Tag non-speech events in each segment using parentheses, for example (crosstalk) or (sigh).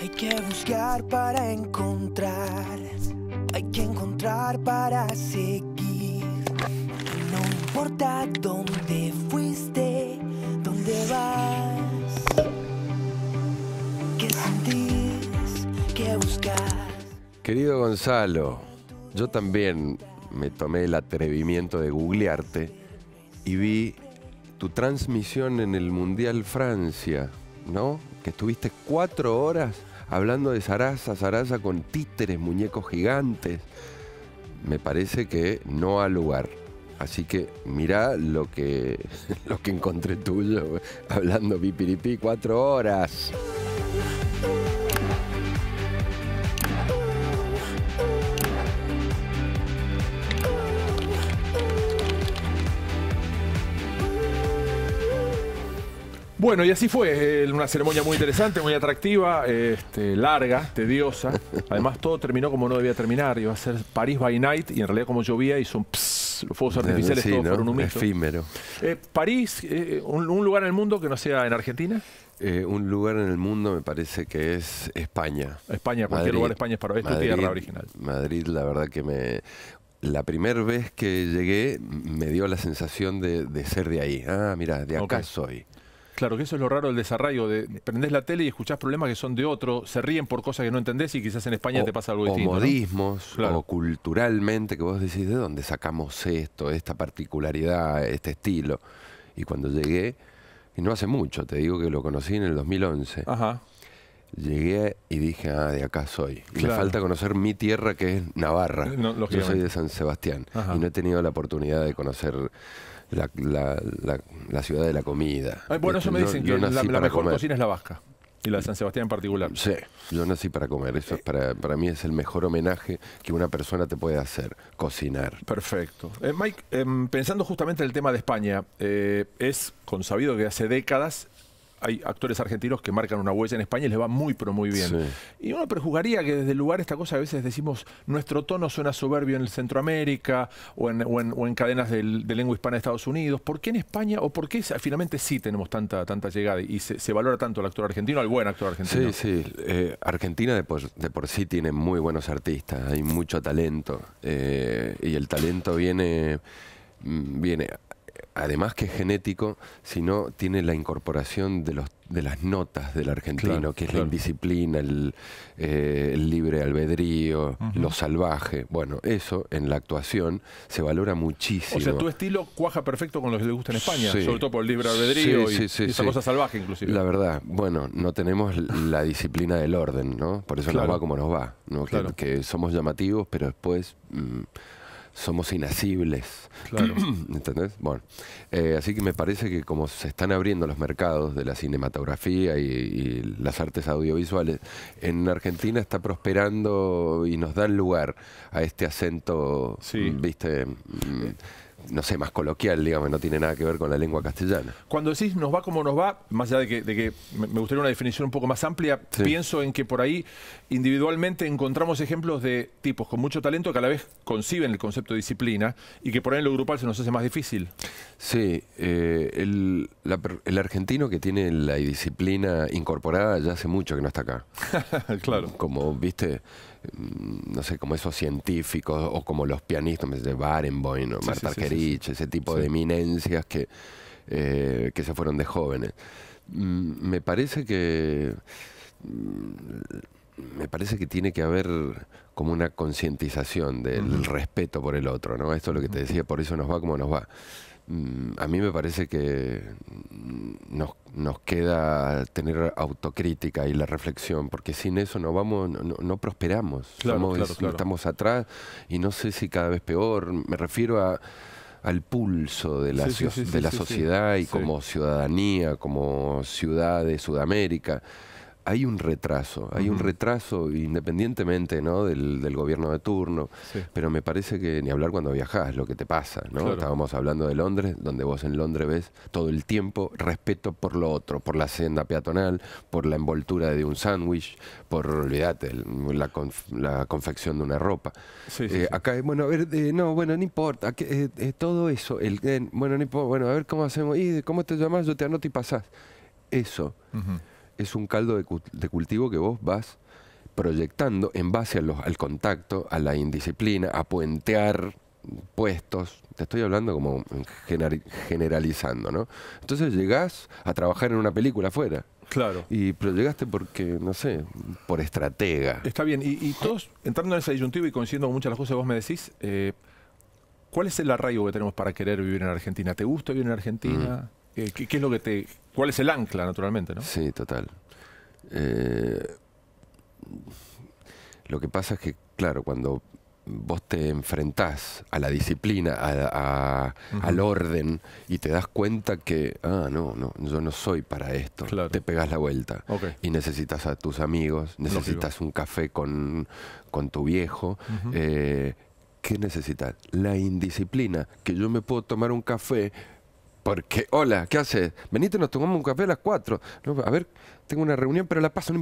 Hay que buscar para encontrar, hay que encontrar para seguir. No importa dónde fuiste, dónde vas, qué sentís, qué buscas. Querido Gonzalo, yo también me tomé el atrevimiento de googlearte y vi tu transmisión en el Mundial Francia, ¿no? Que estuviste cuatro horas hablando de zaraza, zaraza con títeres, muñecos gigantes. Me parece que no ha lugar. Así que mira lo que, (laughs) lo que encontré tuyo (laughs) hablando pipiripí cuatro horas. Bueno, y así fue. Eh, una ceremonia muy interesante, muy atractiva, este, larga, tediosa. Además, todo terminó como no debía terminar. Iba a ser París by Night y en realidad, como llovía, hizo un los fuegos artificiales todo todos eh, eh, un Efímero. París, un, lugar en el mundo que no sea en Argentina. un lugar en el mundo me parece que es España. España, cualquier lugar de España es para ver tu tierra original. Madrid, la verdad que me la primera vez que llegué me dio la sensación de, ser de ahí. Ah, mira, de acá soy. Claro, que eso es lo raro del desarrollo. De, prendés la tele y escuchás problemas que son de otro, se ríen por cosas que no entendés y quizás en España te pasa algo distinto. O modismos, o culturalmente, que vos decís, ¿de dónde sacamos esto, esta particularidad, este estilo? Y cuando llegué, y no hace mucho, te digo que lo conocí en el 2011. Llegué y dije, ah, de acá soy. me falta conocer mi tierra, que es Navarra. Yo soy de San Sebastián. Y no he tenido la oportunidad de conocer la, la, ciudad de la comida. bueno, eso este, me dicen que la, mejor cocina es la vasca. Y la de San Sebastián en particular. Sí, yo nací para comer. Eso es para, para mí es el mejor homenaje que una persona te puede hacer, cocinar. Perfecto. Eh, Mike, em, pensando justamente en el tema de España, eh, es consabido que hace décadas hay actores argentinos que marcan una huella en España y les va muy, pero muy bien. Y uno prejugaría que desde el lugar esta cosa a veces decimos, nuestro tono suena soberbio en el Centroamérica o en, cadenas de lengua hispana de Estados Unidos. ¿Por qué en España o por qué finalmente sí tenemos tanta, tanta llegada y se, valora tanto el actor argentino, el buen actor argentino? Sí, sí. Eh, Argentina de por, de por, sí tiene muy buenos artistas, hay mucho talento eh, y el talento viene, mm, viene además que es genético, sino tiene la incorporación de, los, de las notas del argentino, que es la indisciplina, eh, el, libre albedrío, lo salvaje. Bueno, eso en la actuación se valora muchísimo. O sea, tu estilo cuaja perfecto con lo que le gusta en España, sobre todo por el libre albedrío y, esa cosa salvaje inclusive. La verdad, bueno, no tenemos la disciplina del orden, ¿no? Por eso nos va como nos va, ¿no? que, somos llamativos, pero después... Mm, somos inasibles. Claro. (clears throat) ¿Entendés? Bueno, eh, así que me parece que como se están abriendo los mercados de la cinematografía y, las artes audiovisuales, en Argentina está prosperando y nos dan lugar a este acento, ¿viste? Eh, mm no sé, más coloquial, digamos, no tiene nada que ver con la lengua castellana. Cuando decís nos va como nos va, más allá de que, me gustaría una definición un poco más amplia, pienso en que por ahí individualmente encontramos ejemplos de tipos con mucho talento que a la vez conciben el concepto de disciplina y que por ahí en lo grupal se nos hace más difícil. Sí, eh, el, el argentino que tiene la disciplina incorporada ya hace mucho que no está acá. (laughs) claro. Como, viste, Mm, no sé, como esos científicos o como los pianistas de Barenboim o Marta ese tipo de eminencias que, eh, que se fueron de jóvenes. Mm, me parece que... Mm, me parece que tiene que haber como una concientización del respeto por el otro, ¿no? Esto es lo que te decía, por eso nos va como nos va. a mí me parece que nos, nos, queda tener autocrítica y la reflexión, porque sin eso no vamos, no, prosperamos. Estamos atrás y no sé si cada vez peor. Me refiero al pulso de la, de la sociedad y como ciudadanía, como ciudad de Sudamérica hay un retraso, hay un retraso independientemente ¿no? del, gobierno de turno, pero me parece que ni hablar cuando viajás, lo que te pasa, ¿no? Estábamos hablando de Londres, donde vos en Londres ves todo el tiempo respeto por lo otro, por la senda peatonal, por la envoltura de un sándwich, por, olvídate, la, la, confección de una ropa. Eh, bueno, a ver, eh, no, bueno, no importa, es eh, todo eso, bueno, no bueno, a ver cómo hacemos, y cómo te llamas, yo te anoto y pasás. Eso es un caldo de, cultivo que vos vas proyectando en base al contacto, a la indisciplina, a puentear puestos, te estoy hablando como generalizando, ¿no? Entonces llegás a trabajar en una película afuera. Claro. Y pero llegaste porque, no sé, por estratega. Está bien, y, todos, entrando en ese disyuntivo y conociendo muchas de las cosas que vos me decís, eh, ¿cuál es el arraigo que tenemos para querer vivir en Argentina? ¿Te gusta vivir en Argentina? Mm. Eh, ¿qué, es lo que te, ¿Cuál es el ancla, naturalmente? ¿no? Sí, total. Eh, lo que pasa es que, claro, cuando vos te enfrentás a la disciplina, a, al orden, y te das cuenta que, ah, no, no, yo no soy para esto. Te pegas la vuelta. Y necesitas a tus amigos, necesitas un café con, tu viejo. Eh, ¿Qué necesitas? La indisciplina, que yo me puedo tomar un café porque, hola, ¿qué haces? Venite, nos tomamos un café a las 4. a ver, tengo una reunión, pero la paso.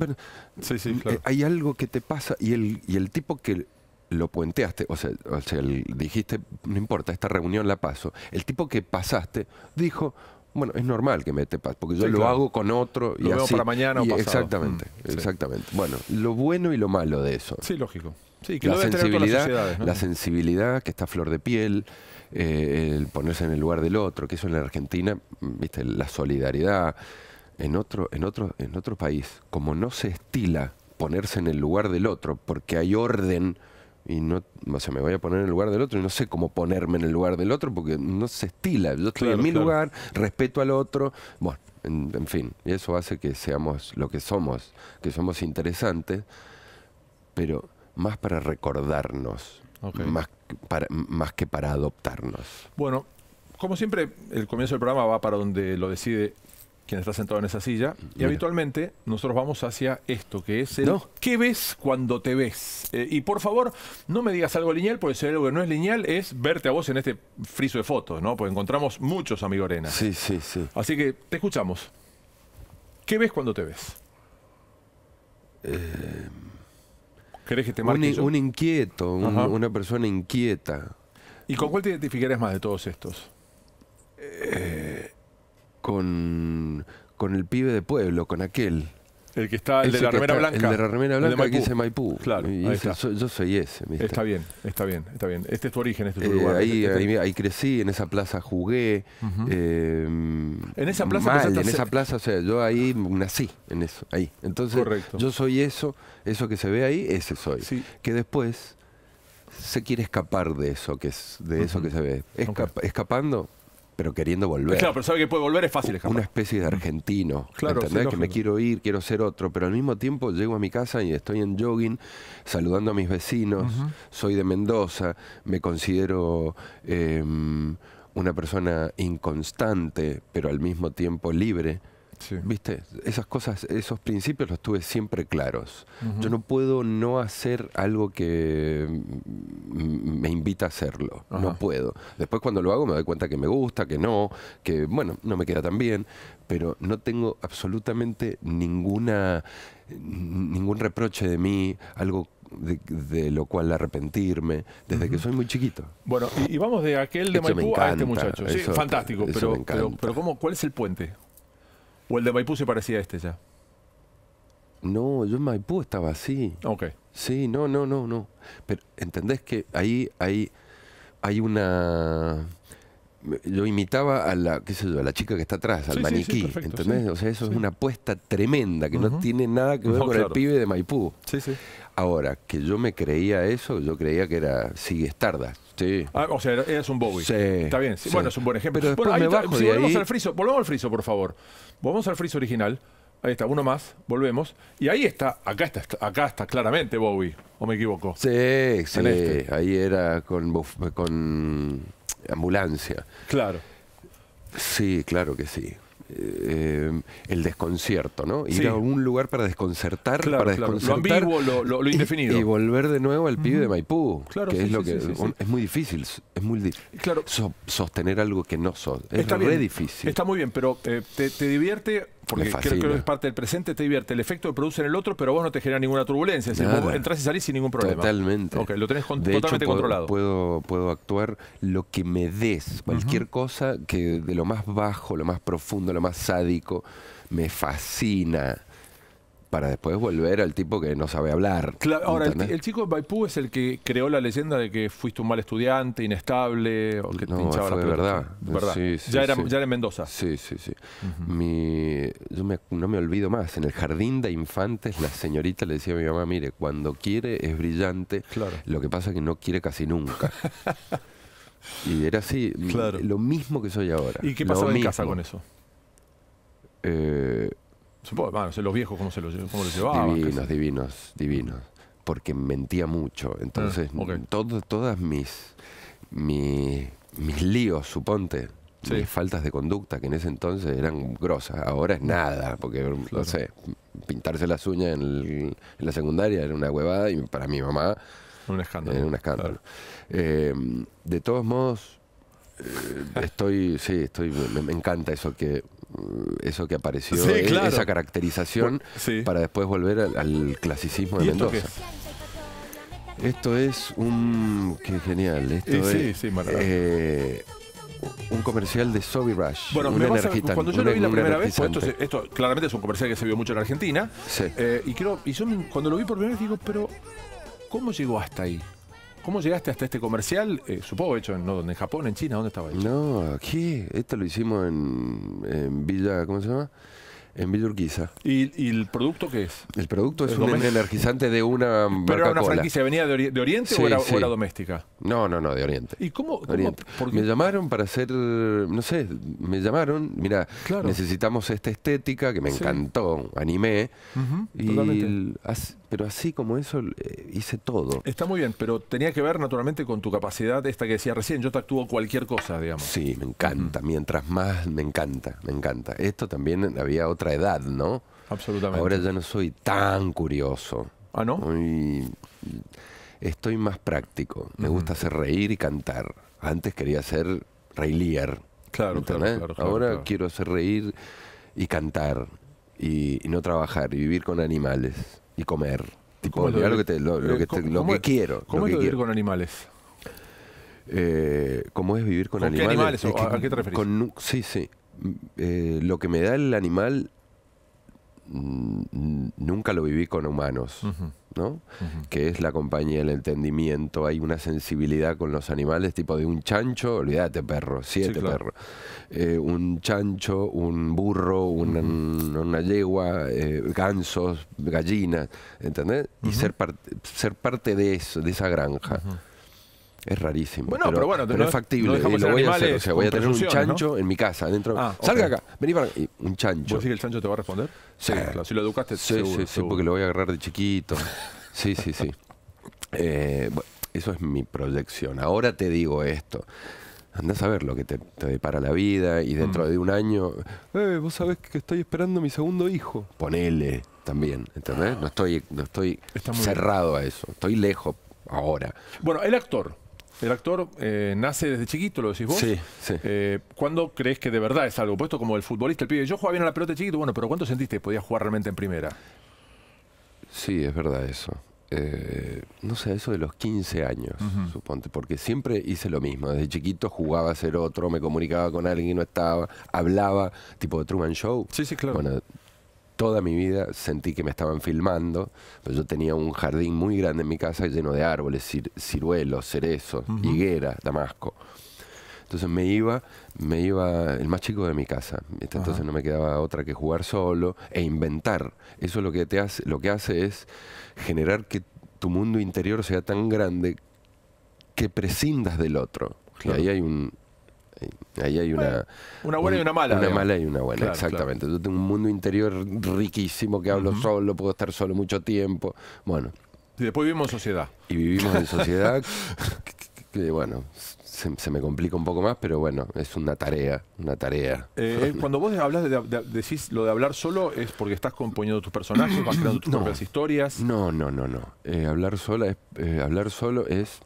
sí, sí, mm, claro. Eh, hay algo que te pasa y el, y el tipo que lo puenteaste, o sea, o dijiste, no importa, esta reunión la paso. El tipo que pasaste dijo, bueno, es normal que me te pase, porque yo lo hago con otro y lo para mañana o Exactamente, mm, exactamente. Bueno, lo bueno y lo malo de eso. Sí, lógico. Sí, que la sensibilidad, la sensibilidad que está flor de piel, eh, el ponerse en el lugar del otro, que eso en la Argentina, mm, viste, la solidaridad. En otro, en otro, en otro país, como no se estila ponerse en el lugar del otro, porque hay orden y no, o me voy a poner en el lugar del otro y no sé cómo ponerme en el lugar del otro porque no se estila. Yo estoy en mi lugar, respeto al otro, bueno, en, fin, y eso hace que seamos lo que somos, que somos interesantes, pero más para recordarnos más, más que para adoptarnos. Bueno, como siempre, el comienzo del programa va para donde lo decide quien está sentado en esa silla. Y habitualmente nosotros vamos hacia esto, que es el ¿qué ves cuando te ves? Eh, y por favor, no me digas algo lineal, porque si algo que no es lineal es verte a vos en este friso de fotos, ¿no? Porque encontramos muchos Arena. Sí, sí, sí. Así que te escuchamos. ¿Qué ves cuando te ves? Eh que te un, inquieto, una persona inquieta. ¿Y con cuál te identificarás más de todos estos? Eh, con, con el pibe de pueblo, con aquel. El que está, el, de la remera blanca. El de la remera blanca, el de Maipú. Claro, yo, soy ese. Está bien, está bien, está bien. Este es tu origen, este es tu eh, lugar. ahí, este ahí, crecí, en esa plaza jugué. Eh, en esa plaza en esa plaza, o sea, yo ahí nací, en eso, ahí. Entonces, yo soy eso, eso que se ve ahí, ese soy. Que después se quiere escapar de eso que es de eso que se ve. Escapando pero queriendo volver. Claro, pero sabe que puede volver es fácil Una especie de argentino. que me quiero ir, quiero ser otro, pero al mismo tiempo llego a mi casa y estoy en jogging, saludando a mis vecinos, soy de Mendoza, me considero em, una persona inconstante, pero al mismo tiempo libre. ¿Viste? Esas cosas, esos principios los tuve siempre claros. Yo no puedo no hacer algo que me invita a hacerlo. No puedo. Después cuando lo hago me doy cuenta que me gusta, que no, que bueno, no me queda tan bien, pero no tengo absolutamente ninguna ningún reproche de mí, algo de, lo cual arrepentirme desde que soy muy chiquito. Bueno, y, vamos de aquel de Maipú a este muchacho. sí, fantástico, pero, pero, pero ¿cuál es el puente? ¿O el de Maipú se parecía a este ya? No, yo en Maipú estaba así. Ok. Sí, no, no, no, no. Pero entendés que ahí hay, hay una. Yo imitaba a la, qué sé yo, a la chica que está atrás, al maniquí. ¿Entendés? O sea, eso es una apuesta tremenda que no tiene nada que ver con el pibe de Maipú. Sí, sí. Ahora, que yo me creía eso, yo creía que era Sigue estarda. Sí. Ah, o sea, es un Bowie. Está bien. Bueno, es un buen ejemplo. volvemos al friso, por favor. Volvemos al friso original. Ahí está, uno más, volvemos. Y ahí está, acá está, acá está claramente Bowie, o me equivoco. Sí, sí. Este. Ahí era con, con ambulancia. Claro. Sí, claro que sí. Eh, el desconcierto, ¿no? Ir a un lugar para desconcertar, para Lo ambiguo, lo, indefinido. Y, volver de nuevo al pibe de Maipú, que es lo que es muy difícil, es muy difícil sostener algo que no sos, es Está difícil. Está muy bien, pero eh, te divierte porque creo, que es parte del presente, te divierte el efecto que produce en el otro, pero vos no te genera ninguna turbulencia. Es y salís sin ningún problema. Totalmente. lo tenés totalmente controlado. Puedo, actuar lo que me des, cualquier cosa que de lo más bajo, lo más profundo, lo más sádico, me fascina para después volver al tipo que no sabe hablar. ahora, el, chico de Baipú es el que creó la leyenda de que fuiste un mal estudiante, inestable, o que no, te verdad. ya, era, en Mendoza. Sí, sí, sí. yo no me olvido más. En el jardín de infantes, la señorita le decía a mi mamá, mire, cuando quiere es brillante, claro. lo que pasa es que no quiere casi nunca. (laughs) y era así, lo mismo que soy ahora. ¿Y qué pasaba en casa con eso? Eh bueno, los viejos cómo se los, cómo los llevaban. Divinos, divinos, divinos. Porque mentía mucho. Entonces, mm, todas mis, mis, líos, suponte, mis faltas de conducta, que en ese entonces eran grosas. Ahora es nada, porque, no sé, pintarse las uñas en, la secundaria era una huevada y para mi mamá... Un Era un escándalo. Em, de todos modos, eh, estoy, sí, estoy, me encanta eso que eso que apareció, e-, esa caracterización, para después volver al, clasicismo de ¿Y Mendoza. Esto, es un. Qué genial. Esto es, eh, un comercial de Sobi Rush. un energizante cuando yo lo vi la primera vez, pues esto, claramente es un comercial que se vio mucho en Argentina. Eh, y, creo, y yo cuando lo vi por primera vez digo, pero ¿cómo llegó hasta ahí? ¿Cómo llegaste hasta este comercial? Eh, supongo hecho en, ¿no? en Japón, en China, ¿dónde estaba No, aquí, esto lo hicimos en, Villa, ¿cómo se llama? En Villa Urquiza. ¿Y, el producto qué es? El producto es, un energizante de una ¿Pero era una franquicia? ¿Venía de, Oriente o, era, doméstica? No, no, no, de Oriente. ¿Y cómo? Me llamaron para hacer, no sé, me llamaron, mira, necesitamos esta estética que me encantó, animé. y pero así como eso eh, hice todo. Está muy bien, pero tenía que ver naturalmente con tu capacidad, esta que decía recién, yo te actúo cualquier cosa, digamos. Sí, me encanta, mientras más me encanta, me encanta. Esto también había otra edad, ¿no? Absolutamente. Ahora ya no soy tan curioso. Ah, ¿no? Estoy más práctico. Me gusta hacer reír y cantar. Antes quería ser reilier. Claro, claro, Ahora quiero hacer reír y cantar y, y no trabajar y vivir con animales y comer. Tipo, lo, que, te, lo, eh, que, te, lo quiero. ¿Cómo es vivir con animales? ¿Cómo es vivir con, animales? animales ¿A, qué te refieres? sí, sí. Eh, lo que me da el animal mm, nunca lo viví con humanos. Que es la compañía, del entendimiento, hay una sensibilidad con los animales, tipo de un chancho, olvídate perro, siete sí, perros, eh, un chancho, un burro, una, una yegua, eh, gansos, gallinas, ¿entendés? Y ser, ser parte de eso, de esa granja. Es rarísimo. pero, no, es factible. lo voy a hacer. O sea, voy a tener un chancho en mi casa, dentro. Ah, Salga acá, vení para acá Un chancho. ¿Vos que el chancho te va a responder? Sí. Ah, si lo educaste, sí, seguro, sí, sí, porque lo voy a agarrar de chiquito. sí, sí, sí. (laughs) Eh, eso es mi proyección. Ahora te digo esto. Andás a ver lo que te, depara la vida y dentro mm. de un año, eh, vos sabés que estoy esperando mi segundo hijo. Ponele también, ¿entendés? No estoy, no estoy cerrado a eso, estoy lejos ahora. Bueno, el actor, el actor eh, nace desde chiquito, lo decís vos. Sí, sí. Eh, ¿Cuándo crees que de verdad es algo? Puesto como el futbolista, el pibe, yo jugaba bien a la pelota de chiquito, bueno, pero ¿cuánto sentiste que podías jugar realmente en primera? Sí, es verdad eso. Eh, no sé, eso de los 15 años, suponte, porque siempre hice lo mismo. Desde chiquito jugaba a ser otro, me comunicaba con alguien y no estaba, hablaba, tipo de Truman Show. Sí, sí, claro toda mi vida sentí que me estaban filmando. pero yo tenía un jardín muy grande en mi casa lleno de árboles, ciruelos, cerezos, higuera, damasco. Entonces me iba, me iba el más chico de mi casa. Este, entonces no me quedaba otra que jugar solo e inventar. Eso lo que te hace, lo que hace es generar que tu mundo interior sea tan grande que prescindas del otro. ahí hay un, Ahí hay una. Una buena y una mala. Una mala y una buena, exactamente. Yo tengo un mundo interior riquísimo que hablo solo, puedo estar solo mucho tiempo. Bueno. Y después vivimos en sociedad. Y vivimos en sociedad. (laughs) bueno, se, me complica un poco más, pero bueno, es una tarea, una tarea. Eh, eh, cuando vos hablas de, decís lo de hablar solo, ¿es porque estás componiendo tus personajes, vas creando tus propias historias? No, no, no, no. Eh, hablar, sola es, hablar solo es...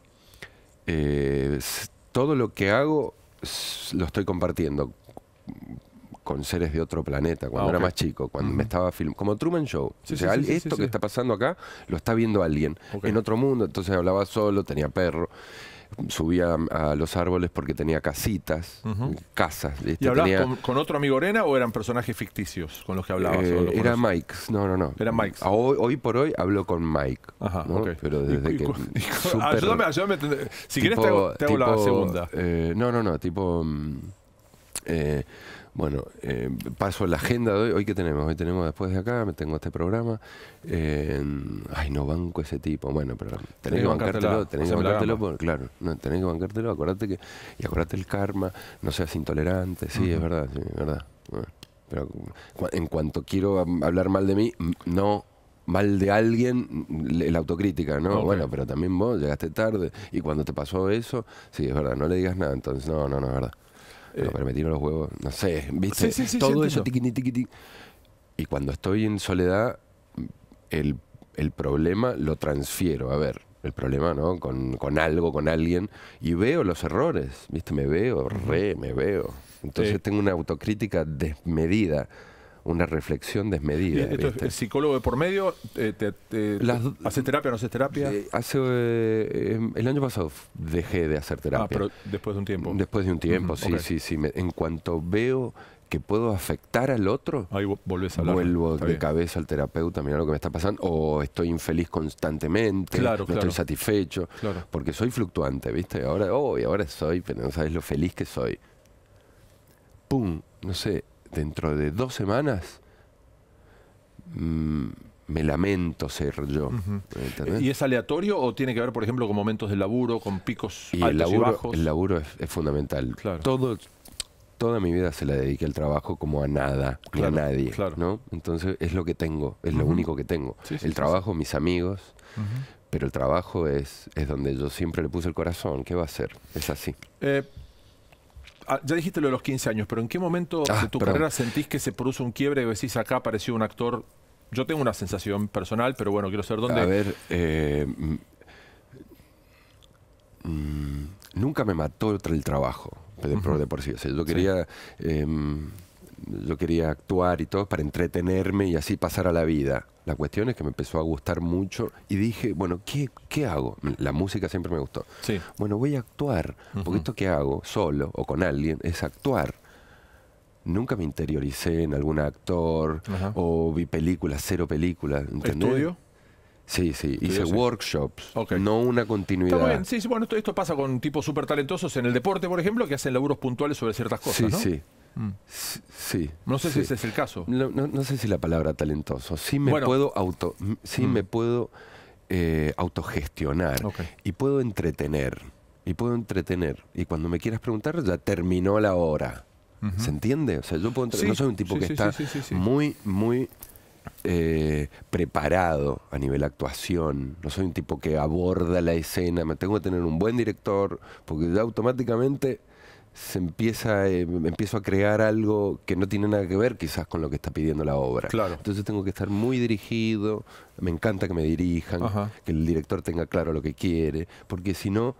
todo lo que hago lo estoy compartiendo con seres de otro planeta, cuando ah, era más chico, cuando me estaba filmando, como Truman Show. sea, esto que está pasando acá lo está viendo alguien en otro mundo, entonces hablaba solo, tenía perro subía a los árboles porque tenía casitas, casas. Este, ¿Y hablabas con, otro amigo Arena o eran personajes ficticios con los que hablabas? Eh, era Mike, no, no, no. Era Mike. Hoy, por hoy hablo con Mike. Ajá, Pero desde que. (laughs) ayúdame, ayúdame. Si quieres, te hago, la segunda. Eh, no, no, no, tipo. Mm, eh, bueno, eh, paso la agenda de hoy. ¿Hoy qué tenemos? Hoy tenemos después de acá, me tengo este programa. ay, no banco ese tipo. Bueno, pero tenés, que bancártelo, tenés que bancártelo, claro, no, tenés que bancártelo, acordate que, y acordate el karma, no seas intolerante, sí, es verdad, sí, es verdad. pero en cuanto quiero hablar mal de mí, no mal de alguien, la autocrítica, ¿no? Bueno, pero también vos llegaste tarde y cuando te pasó eso, sí, es verdad, no le digas nada, entonces no, no, no, es verdad lo pero eh, me los huevos, no sé, ¿viste? Todo eso, tiqui, tiqui, tiqui. Y cuando estoy en soledad, el, el problema lo transfiero. A ver, el problema, ¿no? Con, con, algo, con alguien, y veo los errores, ¿viste? Me veo, re, me veo. Entonces tengo una autocrítica desmedida una reflexión desmedida. Este. ¿El psicólogo de por medio? Eh, hace terapia o no haces terapia? Eh, hace, eh, em, el año pasado dejé de hacer ah, terapia. Ah, pero después de un tiempo. Después de un tiempo, sí, sí, sí, en cuanto veo que puedo afectar al otro, vuelvo de cabeza al terapeuta, mira lo que me está pasando, o estoy infeliz constantemente, no estoy satisfecho, porque soy fluctuante, ¿viste? Ahora, oh, ahora soy, pero no sabes lo feliz que soy. ¡Pum! No sé, dentro de dos semanas mm, me lamento ser yo. ¿Y es aleatorio o tiene que ver, por ejemplo, con momentos de laburo, con picos y altos el laburo, y bajos? El laburo es, fundamental. Todo, toda mi vida se la dediqué al trabajo como a nada, a nadie. ¿no? Entonces es lo que tengo, es lo único que tengo. el trabajo, mis amigos, pero el trabajo es, es donde yo siempre le puse el corazón. ¿Qué va a ser? Es así. Eh, Ah, ya dijiste lo de los 15 años, pero ¿en qué momento de ah, tu carrera sentís que se produce un quiebre y decís acá apareció un actor? Yo tengo una sensación personal, pero bueno, quiero saber dónde. A ver, eh, mm, mm, nunca me mató el trabajo de, por sí. yo quería. Em, yo quería actuar y todo para entretenerme y así pasar a la vida. La cuestión es que me empezó a gustar mucho y dije, bueno, ¿qué, hago? La música siempre me gustó. Sí. Bueno, voy a actuar, porque esto que hago solo o con alguien es actuar. Nunca me interioricé en algún actor o vi películas, cero películas. ¿entendés? ¿Estudio? Sí, sí, hice workshops, no una continuidad. Sí, sí, bueno, esto, pasa con tipos súper talentosos en el deporte, por ejemplo, que hacen laburos puntuales sobre ciertas cosas. Sí, sí. Mm. Sí. No sé si ese es el caso. No, sé si la palabra talentoso. Sí me puedo auto. Mm. me puedo eh, autogestionar. Y puedo entretener. Y puedo entretener. Y cuando me quieras preguntar, ya terminó la hora. ¿Se entiende? O sea, yo no soy un tipo que está muy, muy eh, preparado a nivel actuación. No soy un tipo que aborda la escena. Me tengo que tener un buen director, porque ya automáticamente se empieza, eh, empiezo a crear algo que no tiene nada que ver quizás con lo que está pidiendo la obra. Claro. Entonces tengo que estar muy dirigido, me encanta que me dirijan, que el director tenga claro lo que quiere, porque si no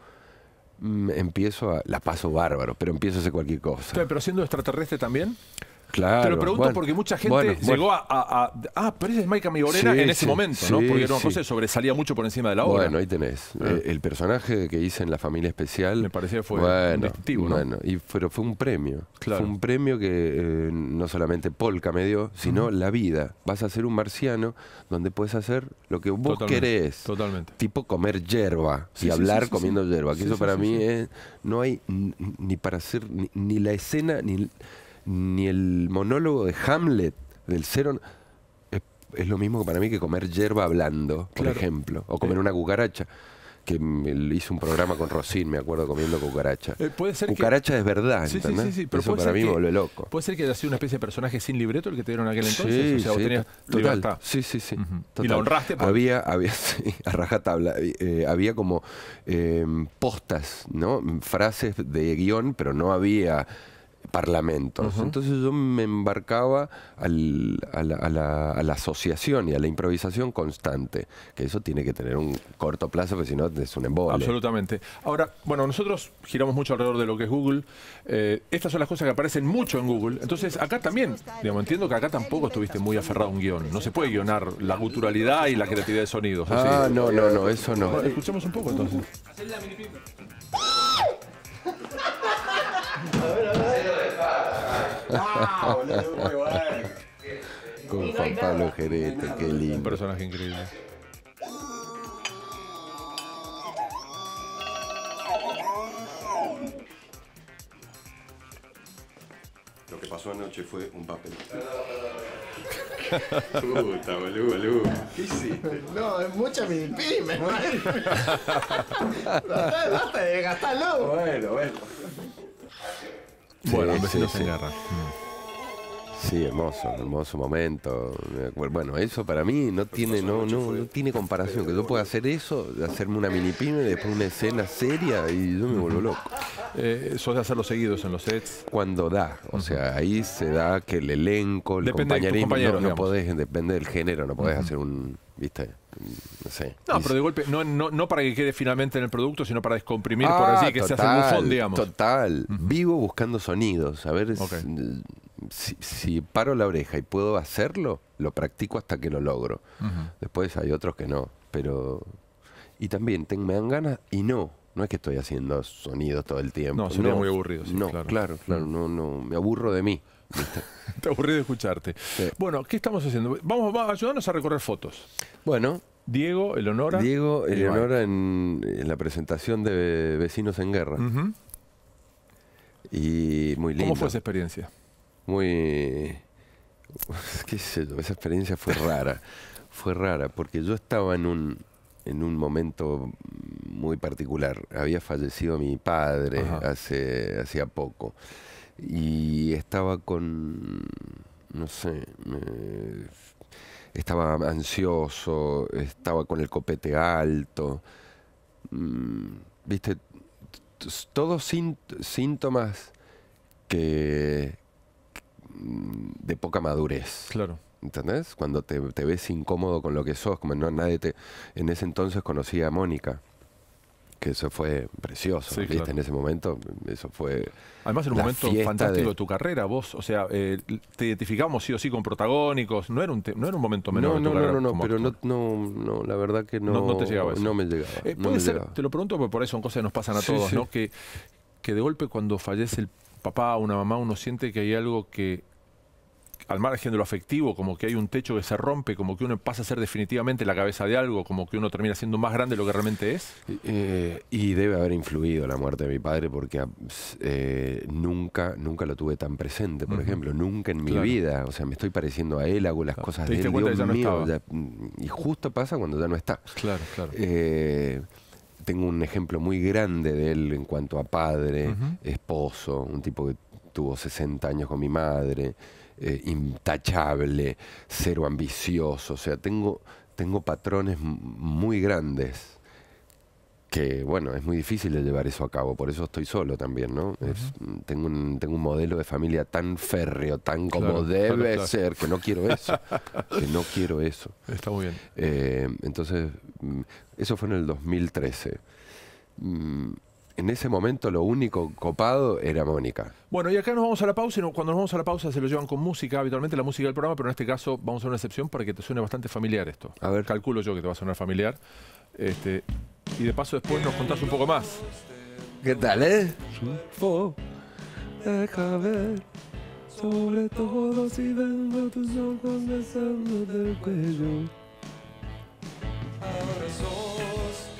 mm, empiezo a, la paso bárbaro, pero empiezo a hacer cualquier cosa. pero siendo extraterrestre también. Claro, pero pregunto porque mucha gente llegó A, Ah, pero es Mike Amigorena en ese momento, ¿no? Porque no, una sobresalía mucho por encima de la obra. Bueno, ahí tenés. Ah. Eh, el, personaje que hice en La Familia Especial. Me parecía que fue Bueno, y fue, fue un premio. Claro. Fue un premio que eh, no solamente Polka me dio, sino la vida. Vas a ser un marciano donde puedes hacer lo que vos querés. Totalmente. Tipo comer hierba y hablar comiendo hierba. Que eso para mí es. No hay ni para hacer ni, ni la escena ni ni el monólogo de Hamlet, del cero, eh, es, lo mismo para mí que comer hierba hablando, por ejemplo, o eh. comer una cucaracha que hizo un programa con Rocín, me acuerdo, comiendo cucaracha. Eh, cucaracha es verdad, ¿entendés? pero para mí loco. Puede ser que haya sido una especie de personaje sin libreto el que te dieron aquel entonces. o sea, Sí, sí, sí. Y la honraste. Por... Había, había (laughs) sí, a había como em, postas, ¿no? Frases de guión, pero no había parlamentos. Entonces yo me embarcaba a, la, asociación y a la improvisación constante, que eso tiene que tener un corto plazo, porque si no es un embole. Absolutamente. Ahora, bueno, nosotros giramos mucho alrededor de lo que es Google. Eh, estas son las cosas que aparecen mucho en Google. Entonces, acá también, digamos, entiendo que acá tampoco estuviste muy aferrado a un guión. No se puede guionar la guturalidad y la creatividad de sonidos. Ah, no, no, no, eso no. Escuchemos un poco entonces. A ver, a ver. ¡Wow! Muy bueno. Con Juan Pablo Gerete, qué lindo. Un personaje increíble. Lo que pasó anoche fue un papel. (laughs) Puta, boludo, boludo. ¿Qué hiciste? No, es mucha mi pyme, (laughs) basta, de Bueno, bueno. Bueno, a veces no se agarra. Mm. Sí, hermoso, hermoso momento. Bueno, eso para mí no tiene, no, no, no tiene comparación. Que yo pueda hacer eso, hacerme una mini pyme, después una escena seria y yo me vuelvo loco. Eh, sos de los seguidos en los sets. Cuando da, o sea, ahí se da que el elenco, el Depende no, podés, depende del género, no podés hacer un, viste, no sé. No, pero de golpe, no, no, no, para que quede finalmente en el producto, sino para descomprimir, por así, ah, que se hace un bufón, digamos. Total, vivo buscando sonidos, a ver si, paro la oreja y puedo hacerlo, lo practico hasta que lo logro. Después hay otros que no, pero... Y también, me dan ganas y no no es que estoy haciendo sonidos todo el tiempo. No, sería muy aburrido. no, claro, claro, no, no, me aburro de mí. (laughs) Te aburrí de escucharte. Bueno, ¿qué estamos haciendo? Vamos, vamos, ayudarnos a recorrer fotos. Bueno, Diego, Eleonora. Diego, Eleonora en, en, la presentación de Vecinos en Guerra. Y muy lindo. ¿Cómo fue esa experiencia? Muy. (laughs) ¿Qué sé yo? Esa experiencia fue rara. fue rara, porque yo estaba en un, en un momento muy particular. Había fallecido mi padre hace hacía poco y estaba con no sé, estaba ansioso, estaba con el copete alto. Mm, viste, todos síntomas que de poca madurez. Claro. ¿entendés? Cuando te, ves incómodo con lo que sos, como no nadie te... En ese entonces conocí a Mónica, que eso fue precioso, ¿viste? En ese momento, eso fue... Además, era un momento fantástico de... tu carrera, vos, o sea, eh, te identificamos sí o sí con protagónicos, no era un, no era un momento menor. No, no, no, no, pero no, no, la verdad que no... No, te llegaba me eh, llegaba. te lo pregunto porque por eso son cosas que nos pasan a todos, ¿no? Que, que de golpe cuando fallece el papá, o una mamá, uno siente que hay algo que al margen de lo afectivo, como que hay un techo que se rompe, como que uno pasa a ser definitivamente la cabeza de algo, como que uno termina siendo más grande de lo que realmente es? y eh, debe haber influido la muerte de mi padre porque ah, eh, nunca, nunca lo tuve tan presente, por ejemplo, nunca en mi vida. O sea, me estoy pareciendo a él, hago las ah, cosas de él, Dios mío. Mm, y justo pasa cuando ya no está. Claro, claro. Eh, tengo un ejemplo muy grande de él en cuanto a padre, esposo, un tipo que tuvo 60 años con mi madre. Eh, intachable, cero ambicioso, o sea, tengo, tengo patrones muy grandes que bueno, es muy difícil de llevar eso a cabo, por eso estoy solo también, ¿no? tengo, un, tengo un modelo de familia tan férreo, tan como debe ser, que no quiero eso, (laughs) que no quiero eso. Está muy bien. Eh, entonces, mm, eso fue en el 2013 en ese momento lo único copado era Mónica. Bueno, y acá nos vamos a la pausa y cuando nos vamos a la pausa se lo llevan con música, habitualmente la música del programa, pero en este caso vamos a una excepción para que te suene bastante familiar esto. A ver. Calculo yo que te va a sonar familiar. Este, y de paso después nos contás un poco más. ¿Qué tal, eh? sobre todo si tus ojos del cuello.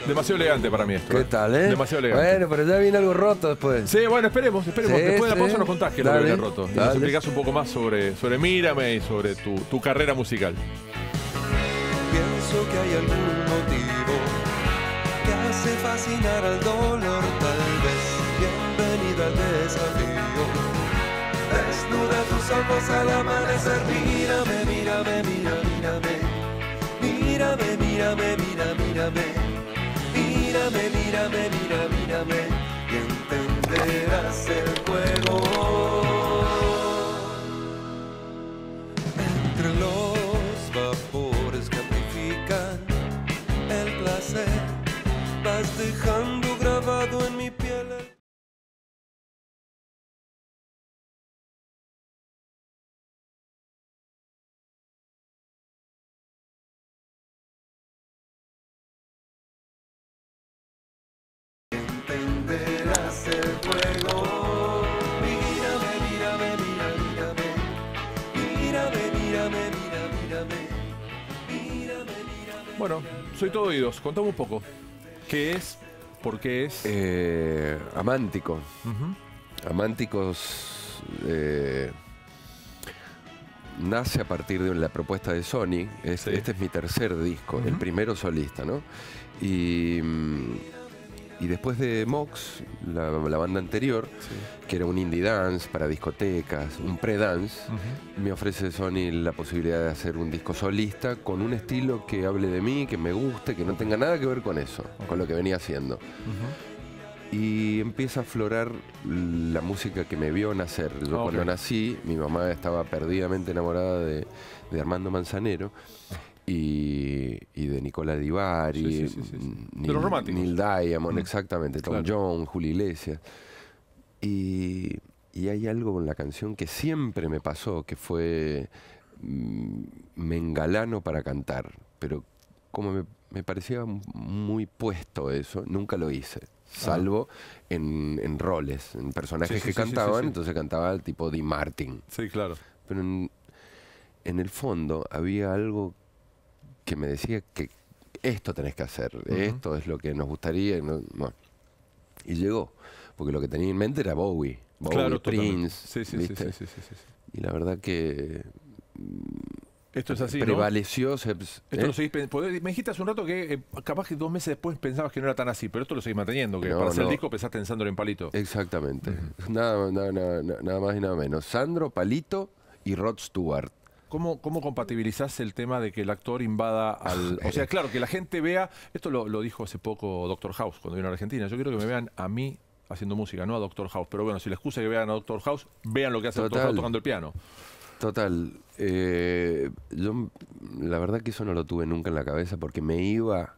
Demasiado elegante para mí esto. ¿Qué eh. tal, eh? Demasiado elegante. Bueno, pero ya viene algo roto después. Sí, bueno, esperemos, esperemos. después de la pausa nos contás que lo que viene roto. Y nos explicas un poco más sobre, sobre Mírame y sobre tu, tu carrera musical. Pienso que hay algún motivo que hace fascinar al dolor, tal vez. Bienvenido al desafío. Desnuda tus ojos al amanecer. Mírame, mírame, mírame, mírame. Mírame, mírame, mírame. mírame mírame, mírame, mírame, mírame, y entenderás el juego. Bueno, soy todo oídos. Contame un poco. ¿Qué es? ¿Por qué es? Eh, amántico. Amánticos eh, nace a partir de la propuesta de Sony. Este, es mi tercer disco, el primero solista, ¿no? Y mm, y después de Mox, la, banda anterior, que era un indie dance para discotecas, un pre-dance, me ofrece Sony la posibilidad de hacer un disco solista con un estilo que hable de mí, que me guste, que no tenga nada que ver con eso, con lo que venía haciendo. y empieza a aflorar la música que me vio nacer. Yo ah, cuando nací, mi mamá estaba perdidamente enamorada de Armando Manzanero y, de Nicola Divari, sí, sí, mm, Neil, Diamond, exactamente, Tom Jones, Julio Iglesias. Y, hay algo con la canción que siempre me pasó, que fue mengalano mm, me engalano para cantar, pero como me, parecía muy puesto eso, nunca lo hice. Ah. Salvo en, roles, en personajes que cantaban, entonces cantaba el tipo Di Martin. Sí, claro. Pero en, en el fondo había algo que me decía que esto tenés que hacer, esto es lo que nos gustaría. Y, llegó, porque lo que tenía en mente era Bowie, Bowie Prince. Y la verdad que. Esto es así. Prevaleció. esto lo ¿eh? seguís Me dijiste hace un rato que eh, capaz que dos meses después pensabas que no era tan así, pero esto lo seguís manteniendo, que para hacer el disco pensaste en Sandro en Palito. Exactamente. nada más y nada menos. Sandro, Palito y Rod Stewart. ¿Cómo, ¿Cómo compatibilizás el tema de que el actor invada al... O sea, (laughs) claro, que la gente vea... Esto lo, dijo hace poco Doctor House cuando vino a Argentina. Yo quiero que me vean a mí haciendo música, no a Doctor House. Pero bueno, si les excusa que vean a Doctor House, vean lo que hace Doctor House tocando el piano. Total. Eh, yo la verdad que eso no lo tuve nunca en la cabeza porque me iba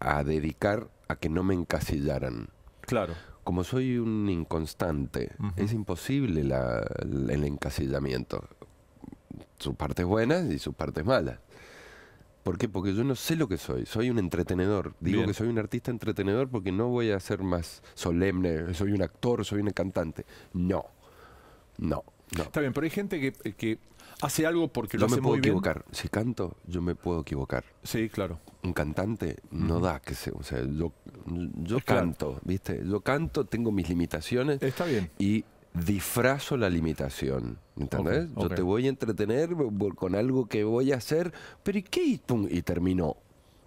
a dedicar a que no me encasillaran. Claro. Como soy un inconstante, es imposible el encasillamiento sus partes buenas y sus partes malas. ¿Por qué? Porque yo no sé lo que soy, soy un entretenedor. Digo que soy un artista entretenedor porque no voy a ser más solemne, soy un actor, soy un cantante. No, no. No. Está bien, pero hay gente que, eh, hace algo porque lo yo me puedo equivocar. Si canto, yo me puedo equivocar. Sí, claro. Un cantante no da que se, o sea, yo, canto, ¿viste? Yo canto, tengo mis limitaciones. Está bien. Y disfrazo la limitación. ¿Entendés? Yo te voy a entretener con algo que voy a hacer, pero ¿y qué? y terminó.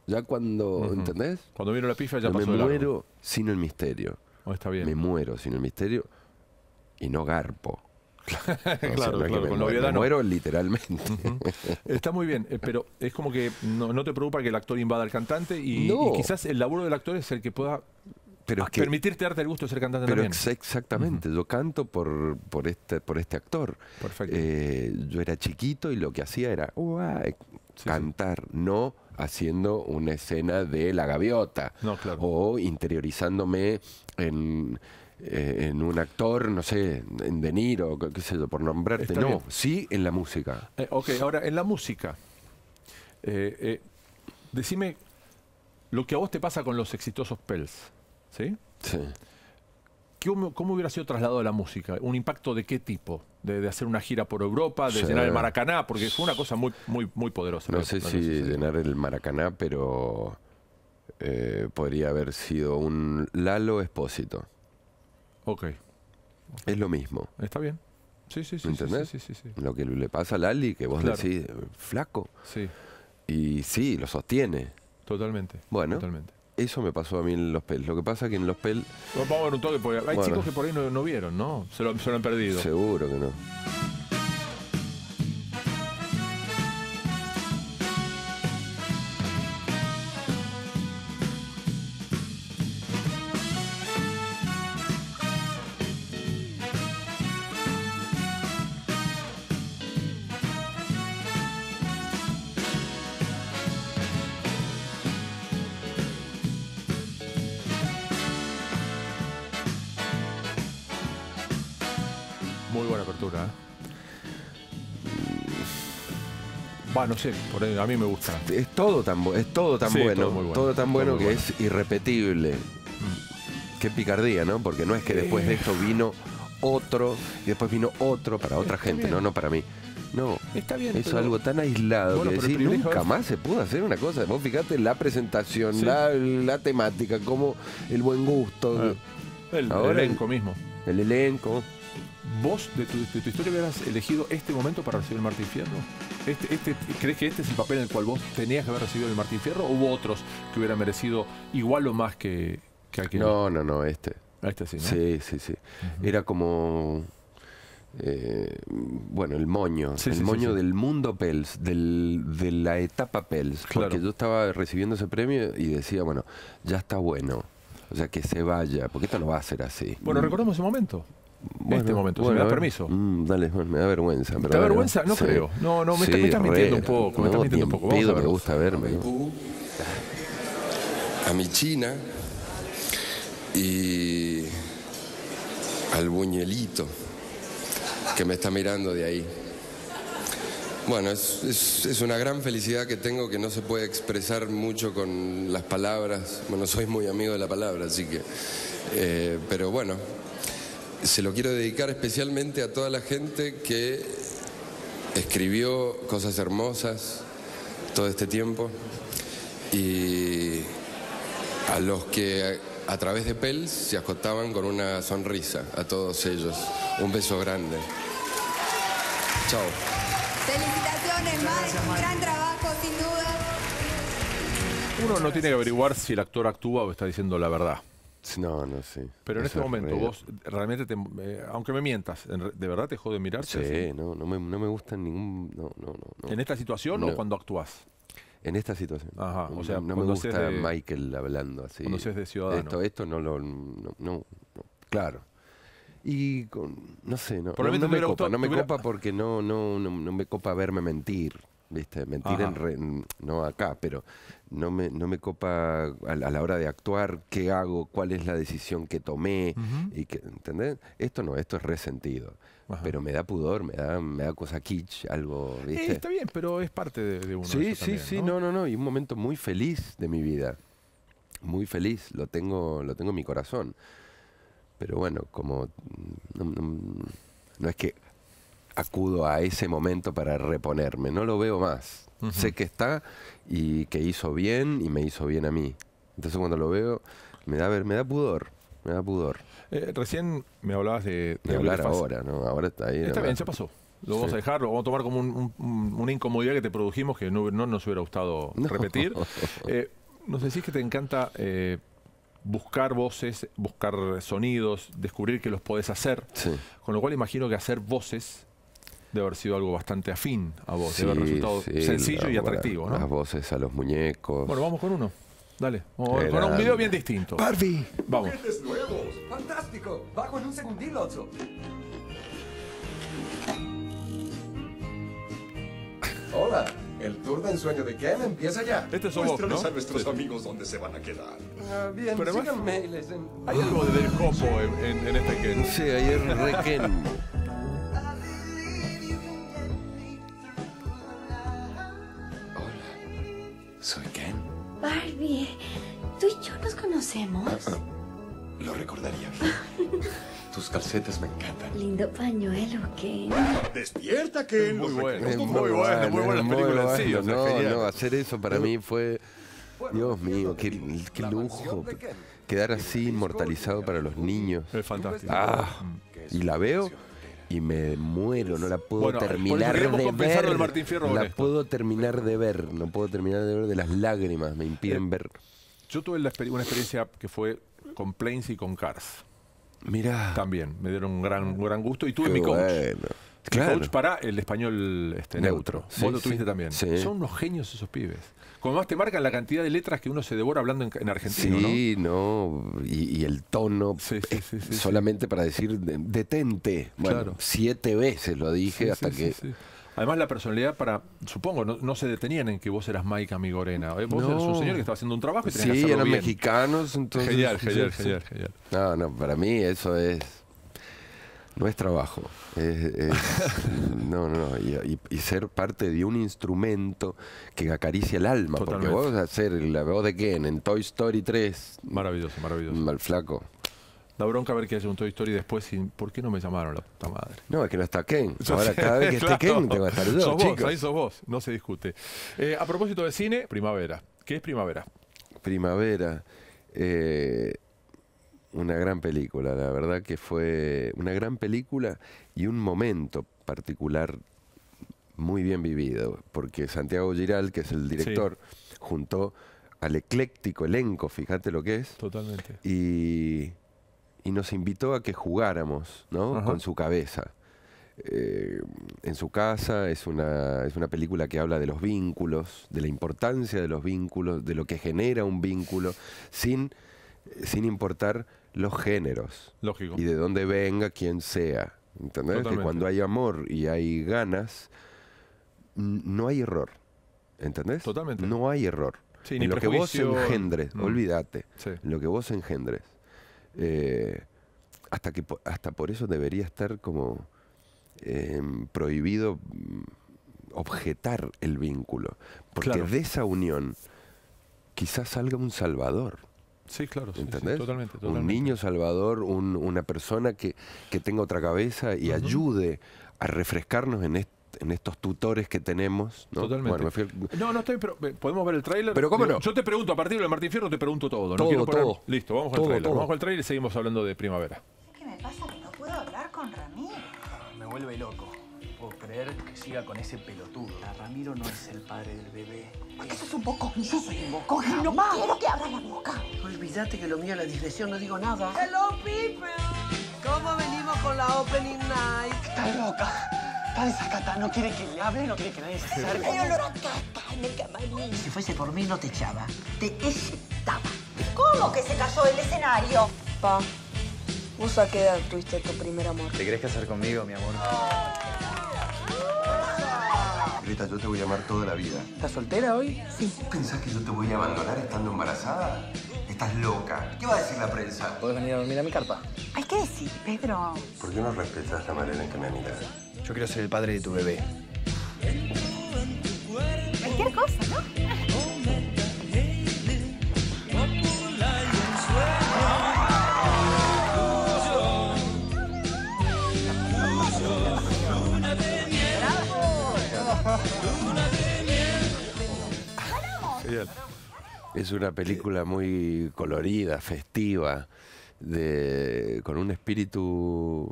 Ya cuando, ¿entendés? Cuando vino la pifa ya Me muero sin el misterio. Oh, está bien. Me muero sin el misterio y no garpo. claro, (laughs) claro, no Me, muero, literalmente. Está muy bien, eh, pero es como que no, te preocupa que el actor invada al cantante y, y quizás el laburo del actor es el que pueda pero permitirte darte el gusto de ser cantante pero también. exactamente, yo canto por, este, por este actor. Perfecto. Eh, yo era chiquito y lo que hacía era eh, cantar, no haciendo una escena de la gaviota o interiorizándome en, eh, en un actor, no sé, en De Niro, qué sé yo, por nombrarte. no, sí en la música. ok, ahora, en la música, decime lo que a vos te pasa con los exitosos Pels. ¿Sí? Sí. ¿Cómo, hubiera sido traslado a la música? ¿Un impacto de qué tipo? De, hacer una gira por Europa, de llenar el Maracaná, porque fue una cosa muy, muy, muy poderosa. No sé si llenar el Maracaná, pero eh, podría haber sido un Lalo Espósito. Ok. Es lo mismo. Está bien. Sí, sí, sí. lo que le pasa a Lali, que vos decís, eh, flaco. Sí. Y sí, lo sostiene. Totalmente. Bueno. Totalmente. Eso me pasó a mí en los PEL. Lo que pasa es que en los PEL... Vamos a ver un toque, porque hay chicos que por ahí no, no vieron, ¿no? se lo han perdido. Seguro que no. a mí me gusta. Es todo tan, es todo tan bueno, todo tan bueno que es irrepetible. Mm. Qué picardía, ¿no? Porque no es que después de esto vino otro y después vino otro para otra gente, no, no para mí. No, Está es algo tan aislado que decir, nunca más se pudo hacer una cosa. Vos fijate la presentación, la, temática, como el buen gusto. Ah, el elenco mismo. El elenco. ¿Vos de tu, historia hubieras elegido este momento para recibir el Martín Fierro? Este, este, ¿Crees que este es el papel en el cual vos tenías que haber recibido el Martín Fierro o hubo otros que hubieran merecido igual o más que, aquel? No, no, no, este. Este sí, ¿no? Sí, sí, sí. Era como. Eh, bueno, el moño, el moño del mundo Pels, del, de la etapa Pels, porque yo estaba recibiendo ese premio y decía, bueno, ya está bueno, o sea, que se vaya, porque esto no va a ser así. Bueno, recordemos ese momento en este momento. si me da permiso. Mm, dale, me da vergüenza. Pero da vergüenza? No creo. No, no, me, está, mintiendo un poco. me estás metiendo un poco. me gusta verme. A mi China y al buñelito que me está mirando de ahí. Bueno, es, una gran felicidad que tengo que no se puede expresar mucho con las palabras. Bueno, soy muy amigo de la palabra, así que... Eh, pero bueno, se lo quiero dedicar especialmente a toda la gente que escribió cosas hermosas todo este tiempo y a los que a, través de PELS se acostaban con una sonrisa, a todos ellos. Un beso grande. Chao. Felicitaciones, Mike. Un gran trabajo, sin duda. Uno no tiene que averiguar si el actor actúa o está diciendo la verdad. No, no sé. Pero en este momento, vos realmente, te, eh, aunque me mientas, ¿de verdad te jode mirarte? Sí, No, no, me, no me gusta en ningún. No, no, no, ¿En esta situación o cuando actúas? En esta situación. Ajá, o sea, no, no me gusta Michael hablando así. Cuando de ciudadano. Esto, esto no lo. No, claro. Y con, no sé, no, me copa, no me copa porque no, no, no me copa verme mentir. ¿viste? Mentir en no acá, pero no me, no me copa a, la hora de actuar, qué hago, cuál es la decisión que tomé, y que, ¿entendés? Esto no, esto es resentido. Pero me da pudor, me da, me da cosa kitsch, algo, eh, está bien, pero es parte de, uno. Sí, sí, sí, ¿no? no, no, y un momento muy feliz de mi vida. Muy feliz, lo tengo, lo tengo en mi corazón. Pero bueno, como... no es que acudo a ese momento para reponerme. No lo veo más. Sé que está y que hizo bien y me hizo bien a mí. Entonces cuando lo veo, me da, me da pudor. Me da pudor. Eh, recién me hablabas de... de hablar ahora, ¿no? Ahora está ahí. Está bien, ya pasó. Lo vamos a dejar, lo vamos a tomar como un, una incomodidad que te produjimos que no, nos hubiera gustado (laughs) repetir. Eh, nos decís que te encanta eh, buscar voces, buscar sonidos, descubrir que los podés hacer. Con lo cual imagino que hacer voces de haber sido algo bastante afín a vos, De haber resultado sencillo y atractivo. ¿no? Las voces a los muñecos. Bueno, vamos con uno. Dale, con un video bien distinto. Barbie. Vamos. Fantástico. Bajo en un segundito, Hola, el tour de ensueño de Ken empieza ya. Este es Muéstrales ¿no? a nuestros amigos dónde se van a quedar. Ah, bien, Pero síganme. Hay algo del copo en, este Ken. Sí, ayer re Ken. (laughs) ¿tú y yo nos conocemos? Lo recordaría (laughs) Tus calcetas me encantan. Lindo pañuelo, Ken. Despierta, Ken. Muy bueno, muy, bueno, muy película. Sí, no, no, hacer eso para mí fue... Dios mío, qué, lujo. Quedar así inmortalizado para los niños. Es fantástico. Ah, mm. y la veo y me muero, no la puedo terminar de ver. No la puedo terminar de ver, no puedo terminar de ver de las lágrimas, me impiden eh, ver. Yo tuve una experiencia que fue con Planes y con Cars. Mirá. También, me dieron un gran, gran gusto y tuve mi coach. claro. coach para el español este, neutro. Vos lo tuviste también. Son unos genios esos pibes como más te marcan la cantidad de letras que uno se devora hablando en, en argentino. Sí, no, y, el tono, solamente para decir detente. Bueno, siete veces lo dije hasta que... Además la personalidad para, supongo, no, se detenían en que vos eras Maica Migorena. ¿eh? Vos eras un señor que estaba haciendo un trabajo y tenías sí, que eran mexicanos, entonces... Genial, genial, genial, genial. No, no, para mí eso es no es trabajo. Es, (laughs) no, no, y, ser parte de un instrumento que acaricia el alma. Porque vos ser la voz de Ken en Toy Story 3. Maravilloso, maravilloso. Mal flaco. la bronca a ver que hace un Toy Story después y ¿por qué no me llamaron la puta madre? No, es que no está Ken. Ahora cada vez que esté Ken te va a estar yo, sos vos, ahí sos vos, no se discute. Eh, a propósito de cine, primavera. ¿Qué es primavera? Primavera. Eh, una gran película, la verdad que fue una gran película y un momento particular muy bien vivido, porque Santiago Giral, que es el director, juntó al ecléctico elenco, fíjate lo que es. Totalmente. Y, nos invitó a que jugáramos, ¿no? Con su cabeza. Eh, en su casa, es una, es una película que habla de los vínculos, de la importancia de los vínculos, de lo que genera un vínculo, sin, sin importar los géneros. Lógico. Y de dónde venga quien sea. ¿Entendés? Que cuando hay amor y hay ganas, no hay error. ¿Entendés? Totalmente. No hay error. Mm. lo que vos engendres, olvídate. Eh, lo que vos engendres. hasta, que, hasta por eso debería estar como em, prohibido mm, objetar el vínculo. Porque de esa unión quizás salga un salvador. Sí, claro. ¿Entendés? totalmente, Un niño salvador, un, una persona que, que, tenga otra cabeza y ayude a refrescarnos en en estos tutores que tenemos. ¿no? Totalmente. No, no estoy, pero eh, podemos ver el tráiler. Pero cómo no. Yo te pregunto, a partir del Martín Fierro te pregunto todo. Todo, no poner... todo. Listo, vamos al trailer. Vamos al trailer y seguimos hablando de primavera. ¿Qué me pasa que no puedo hablar con Ramiro? Me vuelve loco puedo creer que siga con ese pelotudo. Ramiro no es el padre del bebé. Eso es un poco. Yo es un poco. no más. Quiero que abra la boca. Olvídate que lo mío es la digresión, no digo nada. Hello, people. ¿Cómo venimos con la opening night? Está loca. Está desacatada. No quiere que le hable, no quiere que nadie se acerque. Hay olor a en el camarín. Si fuese por mí, no te echaba. Te echaba. ¿Cómo que se cayó el escenario? Pa. ¿Vos a qué edad tuviste tu primer amor? ¿Te querés casar conmigo, mi amor? yo te voy a amar toda la vida. ¿Estás soltera hoy? Sí. ¿Pensás que yo te voy a abandonar estando embarazada? Estás loca. ¿Qué va a decir la prensa? ¿Puedes venir a dormir a mi carpa? Hay que decir, Pedro. ¿Por qué no respetas la manera en que me miras? Yo quiero ser el padre de tu bebé. Cualquier cosa, ¿no? Es una película muy colorida, festiva, con un espíritu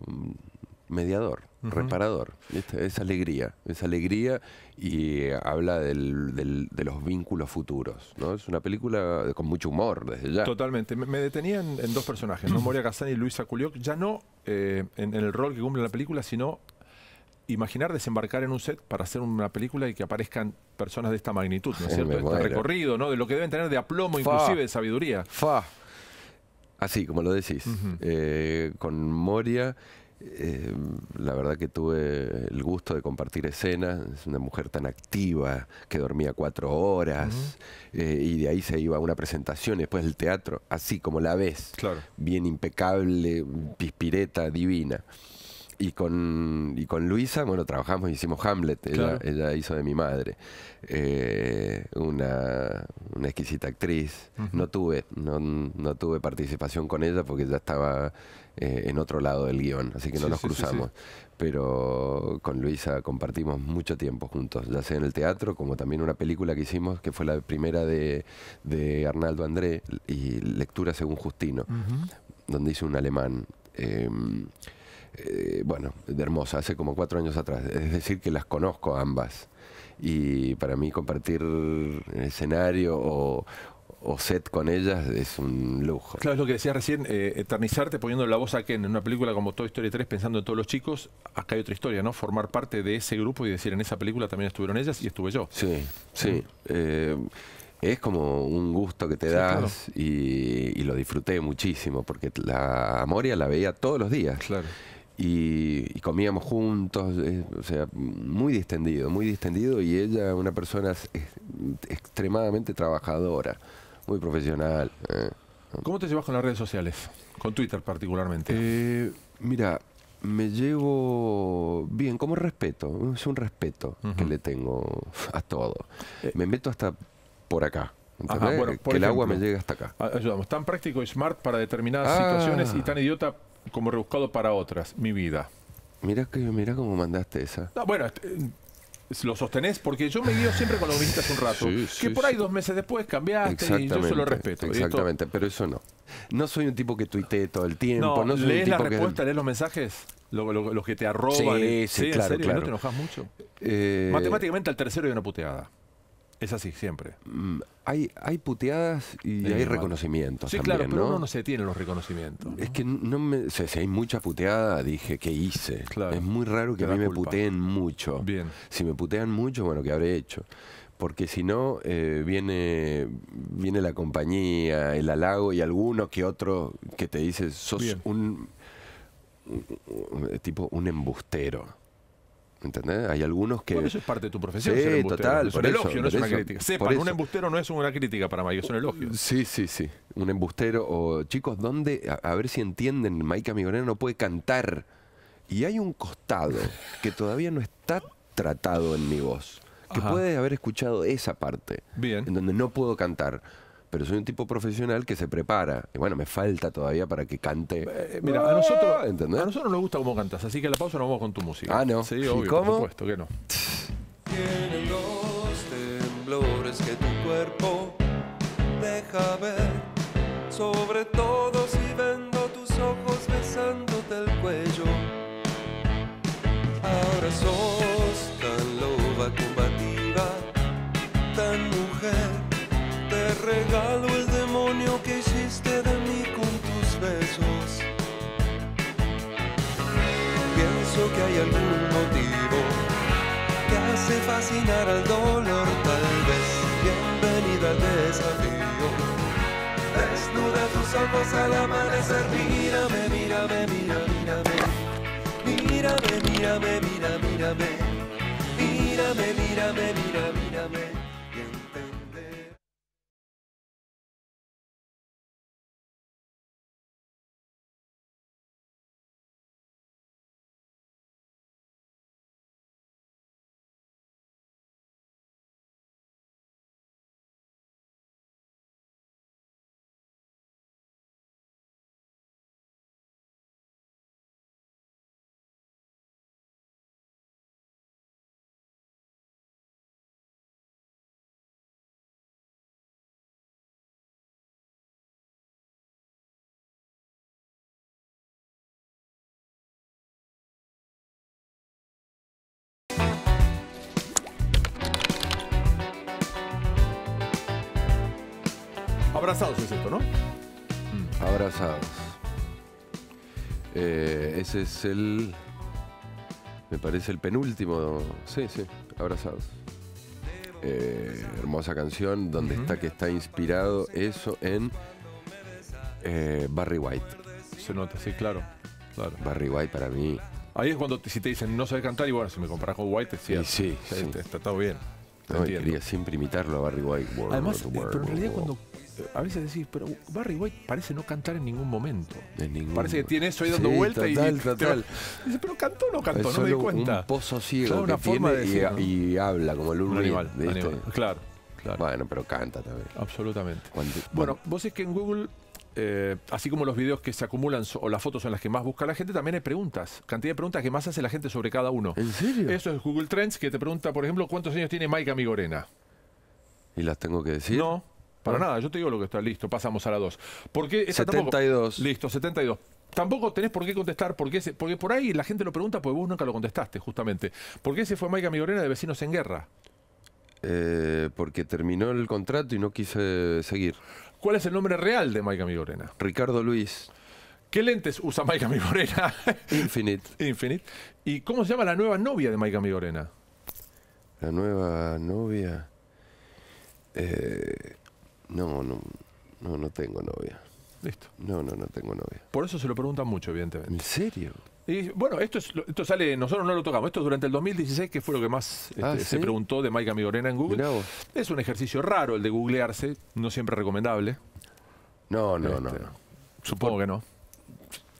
mediador, reparador. Esa es alegría, es alegría y habla de los vínculos futuros. ¿no? Es una película con mucho humor desde ya. Totalmente. Me, detenía en, dos personajes, ¿no? Moria Kazan y Luisa Culioc, ya no eh, en, en, el rol que cumple la película, sino imaginar desembarcar en un set para hacer una película y que aparezcan personas de esta magnitud, ¿no es cierto? Este recorrido, ¿no? De lo que deben tener de aplomo, inclusive de sabiduría. Fa. Así, como lo decís. Eh, con Moria, eh, la verdad que tuve el gusto de compartir escenas. Es una mujer tan activa que dormía cuatro horas eh, y de ahí se iba a una presentación después del teatro, así como la ves. Claro. Bien impecable, pispireta, divina y con, y con Luisa, bueno, trabajamos y hicimos Hamlet. Ella, hizo de mi madre. Eh, una, exquisita actriz. No tuve, no, tuve participación con ella porque ya estaba eh, en otro lado del guión, así que no nos cruzamos. Pero con Luisa compartimos mucho tiempo juntos, ya sea en el teatro como también una película que hicimos que fue la primera de, Arnaldo André y Lectura según Justino, donde hizo un alemán. Eh, eh, bueno, de hermosa, hace como cuatro años atrás. Es decir, que las conozco ambas. Y para mí compartir escenario o, set con ellas es un lujo. Claro, es lo que decías recién, eh, eternizarte poniendo la voz a Ken en una película como Toy Story 3, pensando en todos los chicos, acá hay otra historia, ¿no? Formar parte de ese grupo y decir, en esa película también estuvieron ellas y estuve yo. Sí, sí. Mm. Eh, es como un gusto que te das y, y, lo disfruté muchísimo, porque la Moria la veía todos los días. Claro y, comíamos juntos, o sea, muy distendido, muy distendido y ella una persona extremadamente trabajadora, muy profesional. Eh. ¿Cómo te llevas con las redes sociales? Con Twitter particularmente. Eh, mira, me llevo bien, como respeto, es un respeto que le tengo a todo. Eh. me meto hasta por acá. que el agua me llega hasta acá. Ayudamos. Tan práctico y smart para determinadas ah. situaciones y tan idiota como rebuscado para otras, mi vida. Mira, que, mira cómo mandaste esa. bueno, este, eh, lo sostenés porque yo me guío siempre con los visitas un rato. que por ahí dos meses después cambiaste y yo eso lo respeto. Exactamente, pero eso no. No soy un tipo que tuitee todo el tiempo. No, ¿Lees la respuesta, lees los mensajes? Los que te arroban. Sí, sí, claro, ¿No te enojas mucho? Eh, Matemáticamente al tercero hay una puteada. Es así, siempre. Mm, hay, hay puteadas y hay reconocimientos. también, ¿no? se tienen los reconocimientos. Es que no si hay mucha puteada, dije, ¿qué hice? es muy raro que a mí me puteen mucho. Bien. Si me putean mucho, bueno, ¿qué habré hecho? porque si no eh, viene, viene la compañía, el halago y alguno que otro que te dice sos un tipo un embustero. ¿Entendés? Hay algunos que. eso es parte de tu profesión. Sí, total. Es un elogio, no es una crítica. Sepan, un embustero no es una crítica para Mike, es un elogio. Sí, sí, sí. Un embustero. O chicos, ¿dónde? A, ver si entienden. Mike Amigoreno no puede cantar. Y hay un costado que todavía no está tratado en mi voz. Que puedes puede haber escuchado esa parte. Bien. En donde no puedo cantar pero soy un tipo profesional que se prepara. Y bueno, me falta todavía para que cante. Eh, eh, mira, a nosotros, ah, nosotros nos gusta cómo cantas, así que la pausa nos vamos con tu música. Ah, no. Sí, obvio, por supuesto que no. Tienen los temblores que tu cuerpo deja ver, sobre todo. al dolor, tal vez. Bienvenida al desafío. Desnuda tus ojos al amanecer. Mírame, mírame, mira, mírame. Mírame, mírame, mira, mírame. Mírame, mírame, mírame. Abrazados es esto, ¿no? Mm, abrazados. Eh, ese es el. Me parece el penúltimo. Sí, sí, Abrazados. Eh, hermosa canción donde está que está inspirado eso en eh, Barry White. Se nota, sí, claro, Barry White para mí. Ahí es cuando si te dicen no sabes cantar y bueno, si me comparas con White, sí, sí, este, sí. Está, todo bien. No, quería siempre imitarlo a Barry White. Además, en realidad cuando a veces decís, pero Barry White parece no cantar en ningún momento. En ningún... Parece que tiene eso ahí dando vuelta y. Total. Dice, pero cantó o no cantó, no me di cuenta. Un pozo ciego. y, habla como el un animal, Claro, Bueno, pero canta también. Absolutamente. bueno, vos es que en Google eh, así como los videos que se acumulan o las fotos son las que más busca la gente, también hay preguntas. Cantidad de preguntas que más hace la gente sobre cada uno. ¿En serio? Eso es Google Trends, que te pregunta, por ejemplo, ¿cuántos años tiene Mike Amigorena? ¿Y las tengo que decir? No. Para nada, yo te digo lo que está listo, pasamos a la 2. qué? 72. listo, 72. Tampoco tenés por qué contestar, porque, ese, porque por ahí la gente lo pregunta porque vos nunca lo contestaste, justamente. ¿Por qué ese fue Maica Migorena de Vecinos en Guerra? Eh, porque terminó el contrato y no quise seguir. ¿Cuál es el nombre real de Maica Migorena? Ricardo Luis. ¿Qué lentes usa Maica Migorena? (laughs) Infinite. Infinite. ¿Y cómo se llama la nueva novia de Maica Migorena? La nueva novia. Eh... No, no, no, tengo novia. Listo. No, no, no tengo novia. Por eso se lo preguntan mucho, evidentemente. ¿En serio? Y, bueno, esto, es, esto sale, nosotros no lo tocamos. Esto es durante el 2016, que fue lo que más este, ah, se preguntó de Mike Amigorena en Google. Es un ejercicio raro el de googlearse, no siempre recomendable. No, no, no, este, Supongo que no.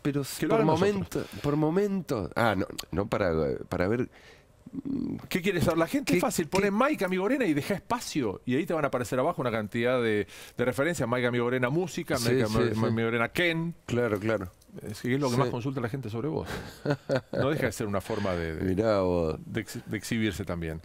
Pero por, momento, por momento. Ah, no, no para, para ver ¿Qué quiere saber? La gente es fácil. Pone Mike Amigorena y deja espacio. Y ahí te van a aparecer abajo una cantidad de, de referencias. Mike Amigorena música, Mike Amigorena Ken. Claro, claro. Es, lo que más consulta la gente sobre vos. No deja de ser una forma de, de, (laughs) de exhibirse también.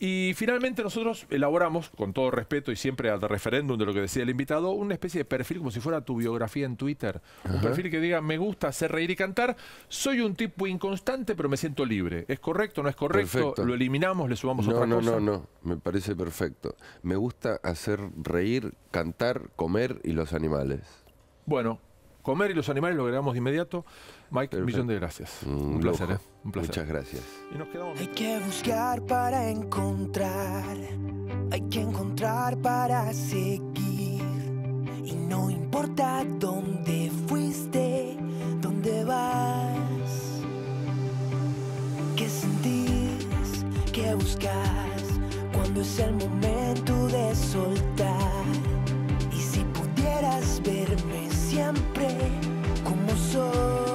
Y finalmente nosotros elaboramos, con todo respeto y siempre al referéndum de lo que decía el invitado, una especie de perfil como si fuera tu biografía en Twitter. Un perfil que diga, me gusta hacer reír y cantar, soy un tipo inconstante pero me siento libre. ¿Es correcto? ¿No es correcto? ¿Lo eliminamos? ¿Le sumamos no, otra no, cosa? No, no, no, me parece perfecto. Me gusta hacer reír, cantar, comer y los animales. Bueno, comer y los animales lo agregamos de inmediato. Mike, un millón de gracias. Un, ¿eh? placer, Muchas gracias. Hay que buscar para encontrar. Hay que encontrar para seguir. Y no importa dónde fuiste, dónde vas. ¿Qué sentís? ¿Qué buscas? Cuando es el momento de soltar. Y si pudieras ver. so